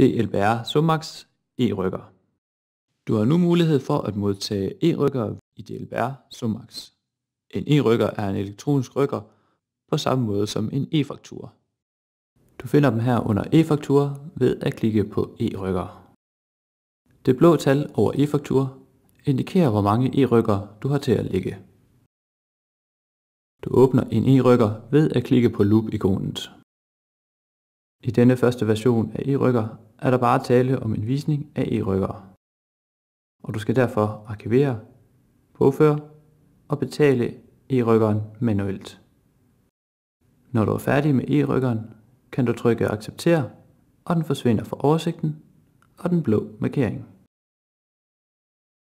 DLBR Sumax e-rykker. Du har nu mulighed for at modtage e-rykker i DLBR Sumax. En e-rykker er en elektronisk rykker på samme måde som en e-faktur. Du finder dem her under e-faktur ved at klikke på e-rykker. Det blå tal over e-faktur indikerer, hvor mange e-rykker du har til at lægge. Du åbner en e-rykker ved at klikke på loop-ikonet. I denne første version af e-rykker er der bare tale om en visning af e-rykkere, og du skal derfor arkivere, påføre og betale e-rykkeren manuelt. Når du er færdig med e-rykkeren, kan du trykke accepter, og den forsvinder fra oversigten og den blå markering.